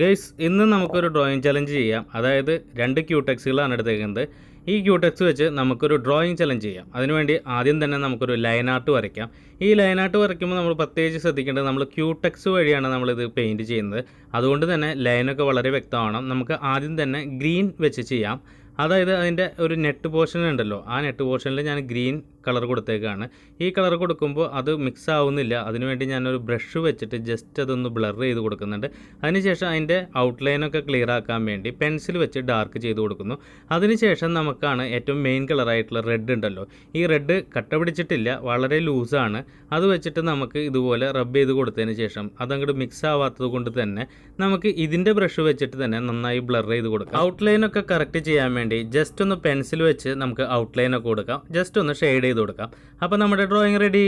girls ഇന്ന് നമുക്കൊരു drawing challenge ചെയ്യാം അതായത് രണ്ട് ക്യൂടെക്സുകളാണ് എടുത്തേക്കുന്നത് ഈ ക്യൂടെക്സ് വെച്ച് നമുക്കൊരു ഡ്രോയിങ് ചലഞ്ച് ചെയ്യാം അതിനുവേണ്ടി ആദ്യം തന്നെ നമുക്കൊരു ലൈൻ ആർട്ട് വരയ്ക്കാം ഈ ലൈൻ ആർട്ട് വരയ്ക്കുമ്പോൾ നമ്മൾ പ്രത്യേകിച്ച് ശ്രദ്ധിക്കേണ്ടത് നമ്മൾ ക്യൂടെക്സ് വഴിയാണ് നമ്മളിത് പെയിൻറ്റ് ചെയ്യുന്നത് അതുകൊണ്ട് തന്നെ ലൈനൊക്കെ വളരെ വ്യക്തമാവണം നമുക്ക് ആദ്യം തന്നെ ഗ്രീൻ വെച്ച് ചെയ്യാം അതായത് അതിൻ്റെ ഒരു നെറ്റ് പോർഷൻ ഉണ്ടല്ലോ ആ നെറ്റ് പോർഷനിൽ ഞാൻ ഗ്രീൻ കളർ കൊടുത്തേക്കാണ് ഈ കളർ കൊടുക്കുമ്പോൾ അത് മിക്സ് ആവുന്നില്ല അതിനുവേണ്ടി ഞാനൊരു ബ്രഷ് വെച്ചിട്ട് ജസ്റ്റ് അതൊന്ന് ബ്ലർ ചെയ്ത് കൊടുക്കുന്നുണ്ട് അതിനുശേഷം അതിൻ്റെ ഔട്ട്ലൈനൊക്കെ ക്ലിയർ ആക്കാൻ വേണ്ടി പെൻസിൽ വെച്ച് ഡാർക്ക് ചെയ്ത് കൊടുക്കുന്നു അതിനുശേഷം നമുക്കാണ് ഏറ്റവും മെയിൻ കളറായിട്ടുള്ള റെഡ് ഉണ്ടല്ലോ ഈ റെഡ് കട്ട പിടിച്ചിട്ടില്ല വളരെ ലൂസാണ് അത് വെച്ചിട്ട് നമുക്ക് ഇതുപോലെ റബ്ബ് ചെയ്ത് കൊടുത്തതിന് ശേഷം അതങ്ങോട്ട് മിക്സ് ആവാത്തത് കൊണ്ട് തന്നെ നമുക്ക് ഇതിൻ്റെ ബ്രഷ് വെച്ചിട്ട് തന്നെ നന്നായി ബ്ലർ ചെയ്ത് കൊടുക്കാം ഔട്ട്ലൈനൊക്കെ കറക്റ്റ് ചെയ്യാൻ വേണ്ടി ജസ്റ്റ് ഒന്ന് പെൻസിൽ വെച്ച് നമുക്ക് ഔട്ട്ലൈനൊക്കെ കൊടുക്കാം ജസ്റ്റ് ഒന്ന് ഷെയ്ഡ് ചെയ്ത് കൊടുക്കാം അപ്പോൾ നമ്മുടെ ഡ്രോയിങ് റെഡി